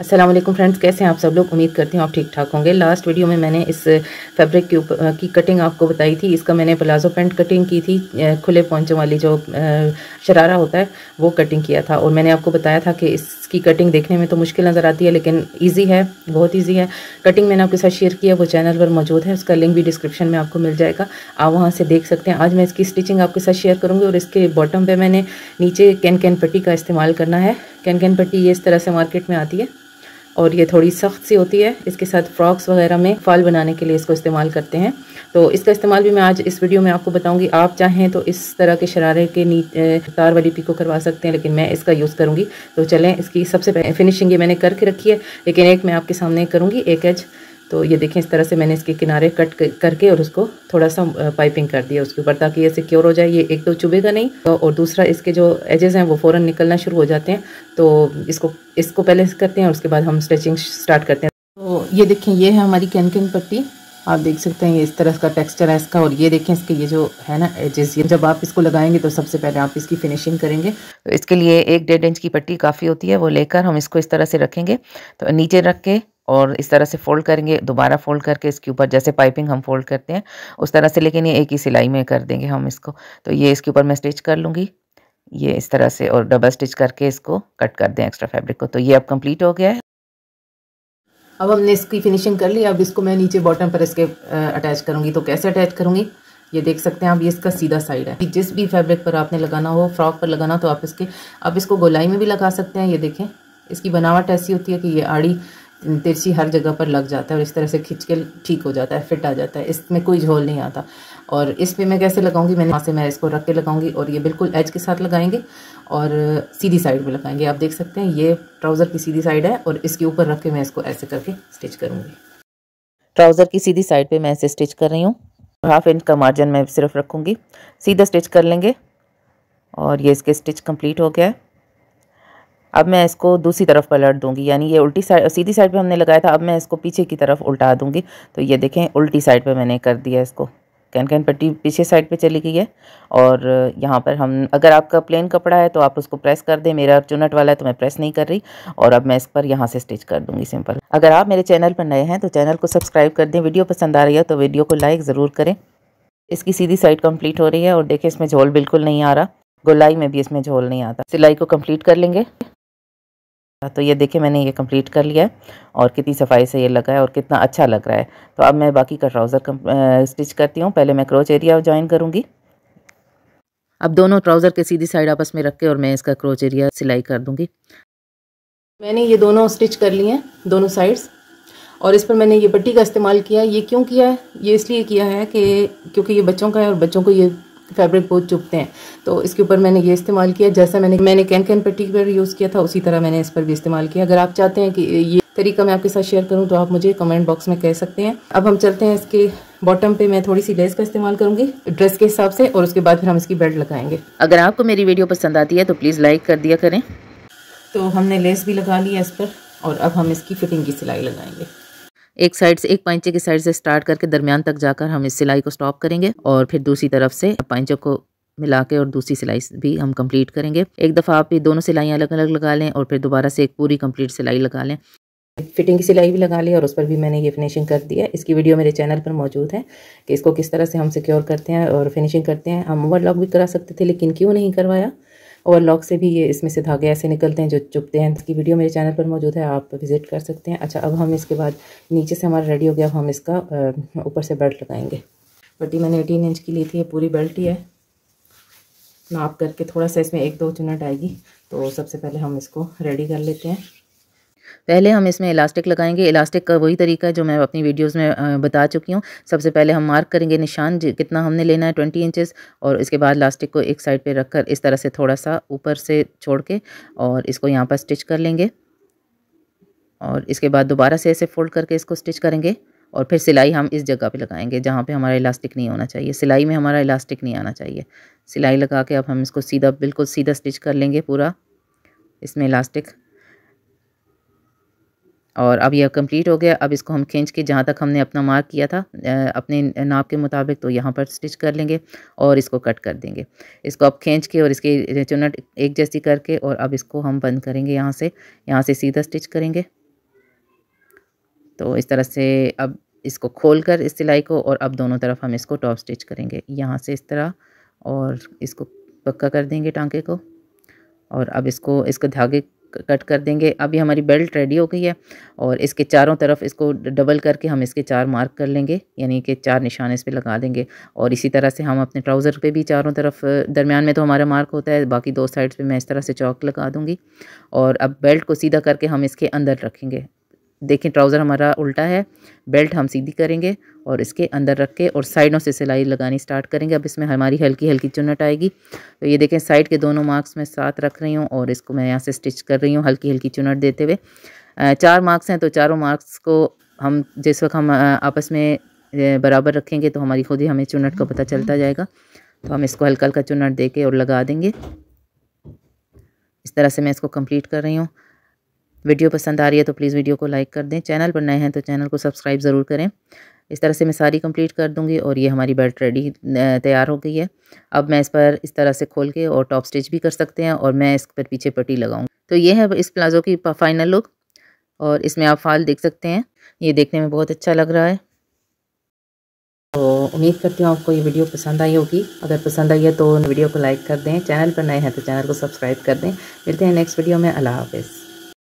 Aslam friends कैसे हैं आप सब लोग उम्मीद करती हूँ आप ठीक ठाक होंगे लास्ट वीडियो में मैंने इस फैब्रिक के ऊपर की कटिंग आपको बताई थी इसका मैंने प्लाजो पेंट कटिंग की थी खुले पहुँचे वाली जो शरारा होता है वो कटिंग किया था और मैंने आपको बताया था कि इसकी कटिंग देखने में तो मुश्किल नज़र आती है लेकिन ईजी है बहुत ईजी है कटिंग मैंने आपके साथ शेयर किया वो चैनल पर मौजूद है उसका लिंक भी डिस्क्रिप्शन में आपको मिल जाएगा आप वहाँ से देख सकते हैं आज मैं इसकी स्टिचिंग आपके साथ शेयर करूँगी और इसके बॉटम पर मैंने नीचे कैन कैन पट्टी का इस्तेमाल करना है कैन कैन पट्टी ये इस तरह से मार्केट में आती है और ये थोड़ी सख्त सी होती है इसके साथ फ्रॉक्स वगैरह में फल बनाने के लिए इसको इस्तेमाल करते हैं तो इसका इस्तेमाल भी मैं आज इस वीडियो में आपको बताऊंगी आप चाहें तो इस तरह के शरारे के तार वाली पीको करवा सकते हैं लेकिन मैं इसका यूज़ करूँगी तो चलें इसकी सबसे फिनिशिंग ये मैंने करके रखी है लेकिन एक मैं आपके सामने करूँगी एक एज तो ये देखें इस तरह से मैंने इसके किनारे कट करके और उसको थोड़ा सा पाइपिंग कर दिया उसके ऊपर ताकि ये सिक्योर हो जाए ये एक तो चुभेगा नहीं तो और दूसरा इसके जो एजेस हैं वो फ़ौर निकलना शुरू हो जाते हैं तो इसको इसको पहले करते हैं और उसके बाद हम स्ट्रेचिंग स्टार्ट करते हैं तो ये देखें ये है हमारी कैनकिन पट्टी आप देख सकते हैं ये इस तरह का टेक्सचर है इसका और ये देखें इसके ये जो है ना एजेस ये जब आप इसको लगाएंगे तो सबसे पहले आप इसकी फिनिशिंग करेंगे तो इसके लिए एक डेढ़ इंच की पट्टी काफ़ी होती है वो लेकर हम इसको इस तरह से रखेंगे तो नीचे रख के और इस तरह से फोल्ड करेंगे दोबारा फोल्ड करके इसके ऊपर जैसे पाइपिंग हम फोल्ड करते हैं उस तरह से लेकिन ये एक ही सिलाई में कर देंगे हम इसको तो ये इसके ऊपर मैं स्टिच कर लूँगी ये इस तरह से और डबल स्टिच करके इसको कट कर दें एक्स्ट्रा फैब्रिक को तो ये अब कंप्लीट हो गया है अब हमने इसकी फिनिशिंग कर ली अब इसको मैं नीचे बॉटम पर इसके अटैच करूँगी तो कैसे अटैच करूँगी ये देख सकते हैं आप ये इसका सीधा साइड है जिस भी फैब्रिक पर आपने लगाना हो फ्रॉक पर लगाना तो आप इसके आप इसको गोलाई में भी लगा सकते हैं ये देखें इसकी बनावट ऐसी होती है कि ये आड़ी तिरछी हर जगह पर लग जाता है और इस तरह से खींच के ठीक हो जाता है फिट आ जाता है इसमें कोई झोल नहीं आता और इस पर मैं कैसे लगाऊंगी मैंने वहाँ से मैं इसको रख के लगाऊंगी और ये बिल्कुल एज के साथ लगाएंगे और सीधी साइड पर लगाएंगे आप देख सकते हैं ये ट्राउज़र की सीधी साइड है और इसके ऊपर रख के मैं इसको ऐसे करके स्टिच करूँगी ट्राउज़र की सीधी साइड पर मैं ऐसे स्टिच कर रही हूँ हाफ इंच का मार्जिन मैं सिर्फ रखूँगी सीधा स्टिच कर लेंगे और ये इसके स्टिच कम्प्लीट हो गया है अब मैं इसको दूसरी तरफ पलट दूंगी यानी ये उल्टी साइड सीधी साइड पे हमने लगाया था अब मैं इसको पीछे की तरफ उल्टा दूंगी तो ये देखें उल्टी साइड पे मैंने कर दिया इसको कैन कैन पट्टी पीछे साइड पे चली गई है और यहाँ पर हम अगर आपका प्लेन कपड़ा है तो आप उसको प्रेस कर दें मेरा चुनट वाला है तो मैं प्रेस नहीं कर रही और अब मैं इस पर यहाँ से स्टिच कर दूँगी सिंपल अगर आप मेरे चैनल पर नए हैं तो चैनल को सब्सक्राइब कर दें वीडियो पसंद आ रही है तो वीडियो को लाइक ज़रूर करें इसकी सीधी साइड कम्प्लीट हो रही है और देखें इसमें झोल बिल्कुल नहीं आ रहा गुलाई में भी इसमें झोल नहीं आता सिलाई को कंप्लीट कर लेंगे तो ये देखिए मैंने ये कंप्लीट कर लिया है और कितनी सफाई से ये लगा है और कितना अच्छा लग रहा है तो अब मैं बाकी का ट्राउज़र स्टिच करती हूँ पहले मैं क्रोच एरिया ज्वाइन करूँगी अब दोनों ट्राउज़र के सीधी साइड आपस में रख के और मैं इसका क्रोच एरिया सिलाई कर दूँगी मैंने ये दोनों स्टिच कर लिए हैं दोनों साइड्स और इस पर मैंने ये पट्टी का इस्तेमाल किया ये क्यों किया है ये इसलिए किया है कि क्योंकि ये बच्चों का है और बच्चों को ये फैब्रिक बहुत चुपते हैं तो इसके ऊपर मैंने ये इस्तेमाल किया जैसा मैंने मैंने कैन कैन पट्टी पर यूज़ किया था उसी तरह मैंने इस पर भी इस्तेमाल किया अगर आप चाहते हैं कि ये तरीका मैं आपके साथ शेयर करूँ तो आप मुझे कमेंट बॉक्स में कह सकते हैं अब हम चलते हैं इसके बॉटम पे मैं थोड़ी सी लेस का इस्तेमाल करूंगी ड्रेस के हिसाब से और उसके बाद फिर हम इसकी बेल्ट लगाएंगे अगर आपको मेरी वीडियो पसंद आती है तो प्लीज़ लाइक कर दिया करें तो हमने लेस भी लगा लिया इस पर और अब हम इसकी फिटिंग की सिलाई लगाएंगे एक साइड से एक पैंचे की साइड से स्टार्ट करके दरमियान तक जाकर हम इस सिलाई को स्टॉप करेंगे और फिर दूसरी तरफ से पैंचों को मिला के और दूसरी सिलाई भी हम कंप्लीट करेंगे एक दफ़ा आप ये दोनों सिलाइयाँ अलग अलग लगा लें और फिर दोबारा से एक पूरी कंप्लीट सिलाई लगा लें फिटिंग की सिलाई भी लगा ली और उस पर भी मैंने ये फिनिशिंग कर दी है इसकी वीडियो मेरे चैनल पर मौजूद है कि इसको किस तरह से हम सिक्योर करते हैं और फिनिशिंग करते हैं हम ओवर लॉक भी करा सकते थे लेकिन क्यों नहीं करवाया ओवरलॉक से भी ये इसमें से धागे ऐसे निकलते हैं जो चुपते हैं इसकी वीडियो मेरे चैनल पर मौजूद है आप विज़िट कर सकते हैं अच्छा अब हम इसके बाद नीचे से हमारा रेडी हो गया अब हम इसका ऊपर से बेल्ट लगाएंगे पट्टी मैंने एटीन इंच की ली थी ये पूरी बेल्ट ही है नाप करके थोड़ा सा इसमें एक दो चुनट आएगी तो सबसे पहले हम इसको रेडी कर लेते हैं पहले हम इसमें इलास्टिक लगाएंगे इलास्टिक का वही तरीका है जो मैं अपनी वीडियोस में बता चुकी हूँ सबसे पहले हम मार्क करेंगे निशान कितना हमने लेना है ट्वेंटी इंचेस और इसके बाद इलास्टिक को एक साइड पर रखकर इस तरह से थोड़ा सा ऊपर से छोड़ के और इसको यहाँ पर स्टिच कर लेंगे और इसके बाद दोबारा से ऐसे फोल्ड करके इसको स्टिच करेंगे और फिर सिलाई हम इस जगह पर लगाएंगे जहाँ पर हमारा इलास्टिक नहीं होना चाहिए सिलाई में हमारा इलास्टिक नहीं आना चाहिए सिलाई लगा के अब हम इसको सीधा बिल्कुल सीधा स्टिच कर लेंगे पूरा इसमें इलास्टिक और अब यह कंप्लीट हो गया अब इसको हम खींच के जहाँ तक हमने अपना मार्क किया था अपने नाप के मुताबिक तो यहाँ पर स्टिच कर लेंगे और इसको कट कर देंगे इसको अब खींच के और इसके चुनट एक जैसी करके और अब इसको हम बंद करेंगे यहाँ से यहाँ से सीधा स्टिच करेंगे तो इस तरह से अब इसको खोल कर इस सिलाई को और अब दोनों तरफ हम इसको टॉप स्टिच करेंगे यहाँ से इस तरह और इसको पक्का कर देंगे टांके को और अब इसको इसको धागे कट कर देंगे अभी हमारी बेल्ट रेडी हो गई है और इसके चारों तरफ इसको डबल करके हम इसके चार मार्क कर लेंगे यानी कि चार निशान इस पर लगा देंगे और इसी तरह से हम अपने ट्राउज़र पे भी चारों तरफ दरमियान में तो हमारा मार्क होता है बाकी दो साइड्स पे मैं इस तरह से चौक लगा दूँगी और अब बेल्ट को सीधा करके हम इसके अंदर रखेंगे देखें ट्राउज़र हमारा उल्टा है बेल्ट हम सीधी करेंगे और इसके अंदर रख के और साइडों से सिलाई लगानी स्टार्ट करेंगे अब इसमें हमारी हल्की हल्की चुनट आएगी तो ये देखें साइड के दोनों मार्क्स मैं साथ रख रही हूँ और इसको मैं यहाँ से स्टिच कर रही हूँ हल्की हल्की चुनट देते हुए चार मार्क्स हैं तो चारों मार्क्स को हम जिस वक्त हम आपस में बराबर रखेंगे तो हमारी खुद ही हमें चुनट का पता चलता जाएगा तो हम इसको हल्का हल्का चुनट दे के और लगा देंगे इस तरह से मैं इसको कम्प्लीट कर रही हूँ वीडियो पसंद आ रही है तो प्लीज़ वीडियो को लाइक कर दें चैनल पर नए हैं तो चैनल को सब्सक्राइब ज़रूर करें इस तरह से मैं सारी कंप्लीट कर दूंगी और ये हमारी बेल्ट रेडी तैयार हो गई है अब मैं इस पर इस तरह से खोल के और टॉप स्टिच भी कर सकते हैं और मैं इस पर पीछे पट्टी लगाऊंगी तो ये है इस प्लाज़ो की फाइनल लुक और इसमें आप फाल देख सकते हैं ये देखने में बहुत अच्छा लग रहा है तो उम्मीद करती हूँ आपको ये वीडियो पसंद आई होगी अगर पसंद आई है तो वीडियो को लाइक कर दें चैनल पर नए हैं तो चैनल को सब्सक्राइब कर दें मिलते हैं नेक्स्ट वीडियो में अल्लाह हाफिज़